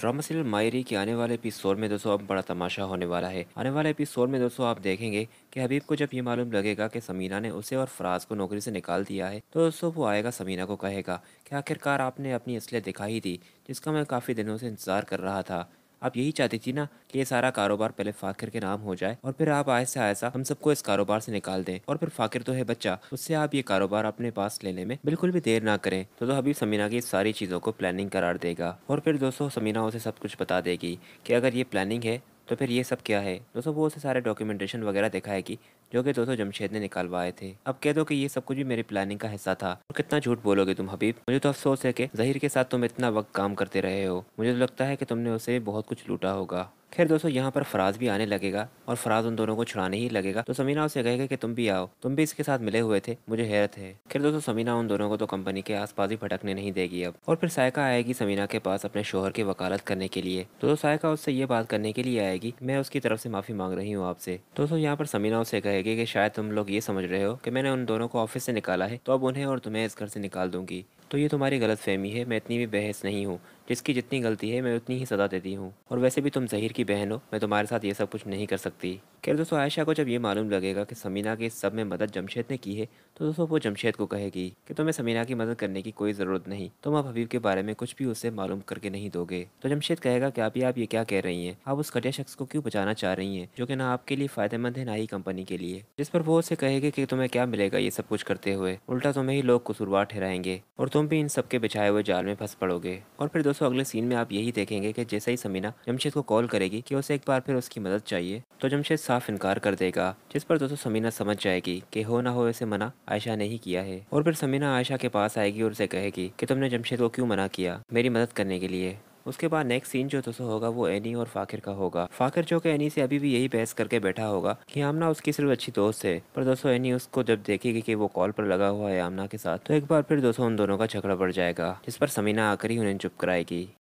drama serial मायरी के आने वाले एपिसोड में दोस्तों अब बड़ा तमाशा होने वाला है आने वाले एपिसोड में दोस्तों आप देखेंगे कि हबीब को जब ये मालूम लगेगा कि समीना ने उसे और फराज को नौकरी से निकाल दिया है तो दोस्तों वो आएगा समीना को कहेगा कि आखिरकार आपने अपनी असलियत दिखाई थी जिसका मैं काफ़ी दिनों से इंतज़ार कर रहा था आप यही चाहती थी ना कि ये सारा कारोबार पहले फाकिर के नाम हो जाए और फिर आप आहिस्ता आहिस्ता हम सबको इस कारोबार से निकाल दें और फिर फाकिर तो है बच्चा उससे आप ये कारोबार अपने पास लेने में बिल्कुल भी देर ना करें तो, तो हबीब समीना की सारी चीज़ों को प्लानिंग करार देगा और फिर दोस्तों समीना उसे सब कुछ बता देगी कि अगर ये प्लानिंग है तो फिर ये सब क्या है दोस्तों वो उसे सारे डॉक्यूमेंटेशन वगैरह दिखाएगी जो कि दोस्तों जमशेद ने निकालवाए थे अब कह दो कि ये सब कुछ भी मेरी प्लानिंग का हिस्सा था और कितना झूठ बोलोगे तुम हबीब मुझे तो अफसोस है कि जहीर के साथ तुम इतना वक्त काम करते रहे हो मुझे तो लगता है कि तुमने उसे बहुत कुछ लूटा होगा खैर दोस्तों यहाँ पर फराज भी आने लगेगा और फराज उन दोनों को छुड़ाने ही लगेगा तो समीना उसे कहेगा कि तुम भी आओ तुम भी इसके साथ मिले हुए थे मुझे हैरत है खैर दोस्तों समीना उन दोनों को तो कंपनी के आसपास ही भटकने नहीं देगी अब और फिर सायका आएगी समीना के पास अपने शोहर की वकालत करने के लिए तो, सायका उससे ये बात करने के लिए आएगी मैं उसकी तरफ से माफी मांग रही हूँ आपसे दोस्तों यहाँ पर समीना उसे कहे कहेगी कि शायद तुम लोग ये समझ रहे हो कि मैंने उन दोनों को ऑफिस से निकाला है तो अब उन्हें और तुम्हें इस घर से निकाल दूंगी तो ये तुम्हारी गलत फहमी है मैं इतनी भी बहस नहीं हूँ जिसकी जितनी गलती है मैं उतनी ही सजा देती हूँ और वैसे भी तुम जहीर की बहन हो मैं तुम्हारे साथ ये सब कुछ नहीं कर सकती खैर दोस्तों आयशा को जब ये मालूम लगेगा कि समीना के इस सब में मदद जमशेद ने की है तो दोस्तों वो जमशेद को कहेगी कि तुम्हें समीना की मदद करने की कोई ज़रूरत नहीं तुम अब हबीब के बारे में कुछ भी उसे मालूम करके नहीं दोगे तो जमशेद कहेगा कि आप आप ये क्या कह रही हैं आप उस घटिया शख्स को क्यों बचाना चाह रही हैं जो कि ना आपके लिए फ़ायदेमंद है ना ही कंपनी के लिए जिस पर वो उसे कहेगी कि तुम्हें क्या मिलेगा ये सब कुछ करते हुए उल्टा तुम्हें ही लोग कसूरवार ठहराएंगे और तुम भी इन सबके बिछाए हुए जाल में फंस पड़ोगे और फिर दोस्तों सो तो अगले सीन में आप यही देखेंगे कि जैसे ही समीना जमशेद को कॉल करेगी कि उसे एक बार फिर उसकी मदद चाहिए तो जमशेद साफ इनकार कर देगा जिस पर दोस्तों समीना समझ जाएगी कि हो ना हो इसे मना आयशा ने ही किया है और फिर समीना आयशा के पास आएगी और उसे कहेगी कि तुमने जमशेद को क्यों मना किया मेरी मदद करने के लिए उसके बाद नेक्स्ट सीन जो दोस्तों होगा वो एनी और फाकिर का होगा फाकिर जो कि एनी से अभी भी यही बहस करके बैठा होगा कि आमना उसकी सिर्फ अच्छी दोस्त है पर दोस्तों एनी उसको जब देखेगी कि वो कॉल पर लगा हुआ है आमना के साथ तो एक बार फिर दोस्तों उन दोनों का झगड़ा पड़ जाएगा जिस पर समीना आकर ही उन्हें चुप कराएगी